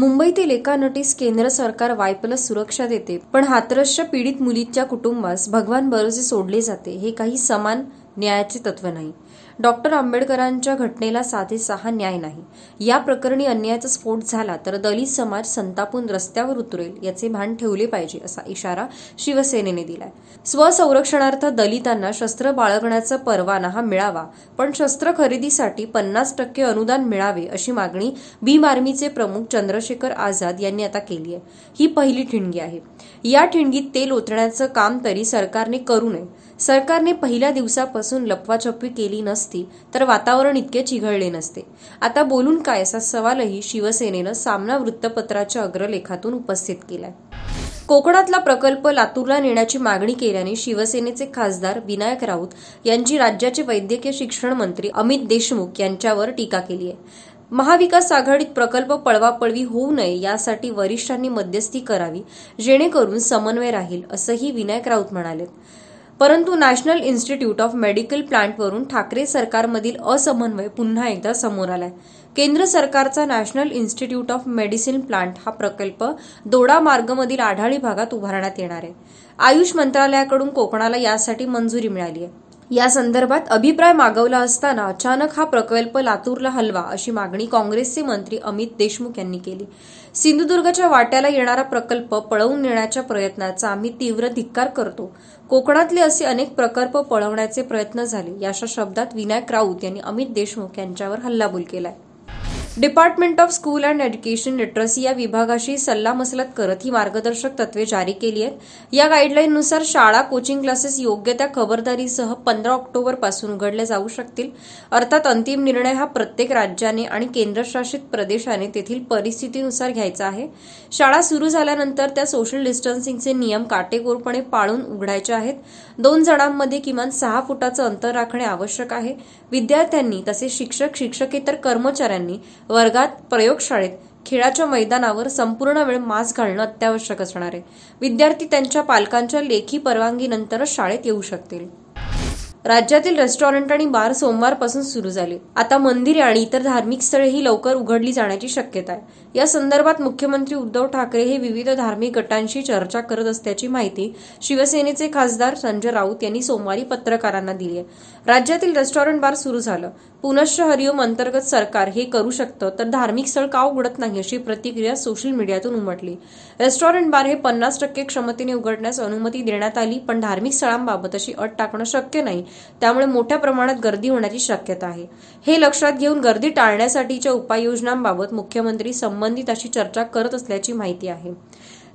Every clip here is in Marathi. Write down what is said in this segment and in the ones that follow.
मुंबईतील एका नटीस केंद्र सरकार वायपलस सुरक्षा देते पण हातरसच्या पीडित मुलीच्या कुटुंबास भगवान बरोजे सोडले जाते हे काही समान न्यायाचे तत्व नाही डॉक्टर आंबेडकरांच्या घटनेला सहा न्याय नाही या प्रकरणी अन्यायाचा स्फोट झाला तर दलित समाज संतापून रस्त्यावर उतरेल याचे भान ठेवले पाहिजे असा इशारा शिवसेनेने दिलाय स्वसंरक्षणार्थ दलितांना शस्त्र बाळगण्याचा परवाना हा मिळावा पण शस्त्र खरेदीसाठी पन्नास टक्के अनुदान मिळावे अशी मागणी भीम आर्मीचे प्रमुख चंद्रशेखर आझाद यांनी आता केली आहे ही पहिली ठिणगी आहे या ठिणगीत तेल ओतण्याचं काम तरी सरकारने करू नये सरकारने पहिल्या दिवसापासून लपवाछपवी केली नसती तर वातावरण इतके चिघळले नसते आता बोलून काय असा सवालही शिवसेनेनं सामना वृत्तपत्राच्या अग्रलेखातून उपस्थित केलाय कोकणातला प्रकल्प लातूरला नेण्याची मागणी केल्याने शिवसेनेचे खासदार विनायक राऊत यांची राज्याचे वैद्यकीय शिक्षण मंत्री अमित देशमुख यांच्यावर टीका केली आहे महाविकास आघाडीत प्रकल्प पळवापळवी होऊ नये यासाठी वरिष्ठांनी मध्यस्थी करावी जेणेकरून समन्वय राहील असंही विनायक राऊत म्हणाले परंतु नॅशनल इन्स्टिट्यूट ऑफ मेडिकल प्लांटवरून ठाकरे सरकारमधील असमन्वय पुन्हा एकदा समोर आलाय केंद्र सरकारचा national institute of medicine plant हा प्रकल्प दोडा मार्गमधील आढाळी भागात उभारण्यात येणार आहे आयुष मंत्रालयाकडून कोकणाला यासाठी मंजुरी मिळाली आहे या संदर्भात अभिप्राय मागवला असताना अचानक हा प्रकल्प लातूरला हलवा अशी मागणी काँग्रेसचे मंत्री अमित देशमुख यांनी केली सिंधुदुर्गच्या वाट्याला येणारा प्रकल्प पळवून नेण्याच्या प्रयत्नाचा आम्ही तीव्र धिक्कार करतो कोकणातले असे अनेक प्रकल्प पळवण्याचे प्रयत्न झाले अशा शब्दात विनायक राऊत यांनी अमित देशमुख यांच्यावर हल्लाबोल केलाय department of school and education literacy या विभागाशी सल्लामसलत करत ही मार्गदर्शक तत्वे जारी केली आहेत या गाईडलाईननुसार शाळा कोचिंग क्लासेस योग्य त्या खबरदारीसह पंधरा ऑक्टोबरपासून उघडले जाऊ शकतील अर्थात अंतिम निर्णय हा प्रत्येक राज्याने आणि केंद्रशासित प्रदेशाने तेथील परिस्थितीनुसार घ्यायचा आहे शाळा सुरू झाल्यानंतर त्या सोशल डिस्टन्सिंगचे नियम काटेकोरपणे पाळून उघडायचे आहेत दोन जणांमध्ये किमान सहा फुटाचं अंतर राखणे आवश्यक आहे विद्यार्थ्यांनी तसेच शिक्षक शिक्षकेतर कर्मचाऱ्यांनी वर्गात प्रयोगशाळेत खेळाच्या मैदानावर संपूर्ण वेळ मास्क घालणं अत्यावश्यक असणार आहे विद्यार्थी त्यांच्या पालकांच्या लेखी परवानगीनंतरच शाळेत येऊ शकतील राज्यातील रेस्टॉरंट आणि बार सोमवारपासून सुरू झाले आता मंदिरे आणि इतर धार्मिक स्थळेही लवकर उघडली जाण्याची शक्यता आहे या संदर्भात मुख्यमंत्री उद्धव ठाकरे हे विविध धार्मिक गटांशी चर्चा करत असल्याची माहिती शिवसेनेचे खासदार संजय राऊत यांनी सोमवारी पत्रकारांना दिली आहे राज्यातील रेस्टॉरंट बार सुरू झालं पुनश्च हरिओम अंतर्गत सरकार हे करू शकतं तर धार्मिक स्थळ का उघडत नाही अशी प्रतिक्रिया सोशल मीडियातून उमटली रेस्टॉरंट बार हे पन्नास टक्के क्षमतेने उघडण्यास अनुमती देण्यात आली पण धार्मिक स्थळांबाबत अशी अट टाकणं शक्य नाही त्यामुळे मोठ्या प्रमाणात गर्दी होण्याची शक्यता आहे हे लक्षात घेऊन गर्दी टाळण्यासाठीच्या उपाययोजनांबाबत मुख्यमंत्री संबंधित अशी चर्चा करत असल्याची माहिती आहे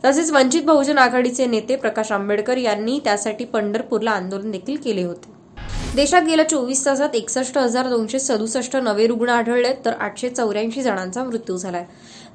तसेच वंचित बहुजन आघाडीचे नेते प्रकाश आंबेडकर यांनी त्यासाठी पंढरपूरला आंदोलन देखील केले होते देशात गेल्या चोवीस तासात एकसष्ट हजार दोनशे सदुसष्ट नवे रुग्ण आढळले तर आठशे चौऱ्याऐंशी जणांचा मृत्यू झालाय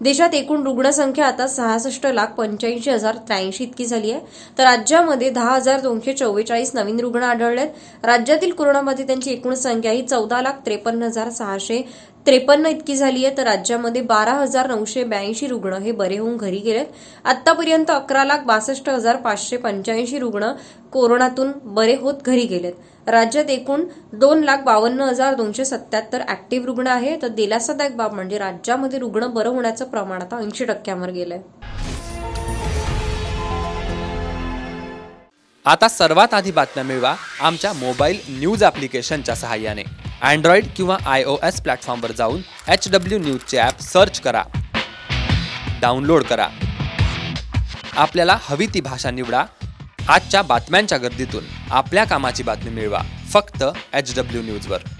देशात एकूण रुग्णसंख्या आता सहासष्ट लाख पंच्याऐंशी हजार त्र्याऐंशी इतकी झाली आहे तर राज्यामध्ये दहा हजार दोनशे चौवेचाळीस नवीन रुग्ण आहेत राज्यातील कोरोनाबाधितांची एकूण संख्या ही चौदा लाख त्रेपन्न हजार सहाशे त्रेपन्न इतकी झाली आहे तर राज्यामध्ये बारा हजार नऊशे ब्याऐंशी रुग्ण हे बरे होऊन घरी गेलेत आतापर्यंत अकरा लाख बासष्ट हजार पाचशे पंच्याऐंशी रुग्ण कोरोनातून बरे होत घरी गेलेत राज्यात एकूण दोन लाख बावन्न हजार दोनशे सत्याहत्तर ऍक्टिव्ह रुग्ण आहे तर दिलासादायक बाब म्हणजे राज्यामध्ये रुग्ण बरं होण्याचं प्रमाण आता ऐंशी टक्क्यांवर गेलंय आता सर्वात आधी बातम्या मिळवा आमच्या मोबाईल न्यूज ॲप्लिकेशनच्या सहाय्याने अँड्रॉइड किंवा आय ओ एस प्लॅटफॉर्मवर जाऊन एच डब्ल्यू न्यूजचे ॲप सर्च करा डाउनलोड करा आपल्याला हवी ती भाषा निवडा आजच्या बातम्यांच्या गर्दीतून आपल्या कामाची बातमी मिळवा फक्त एच डब्ल्यू न्यूजवर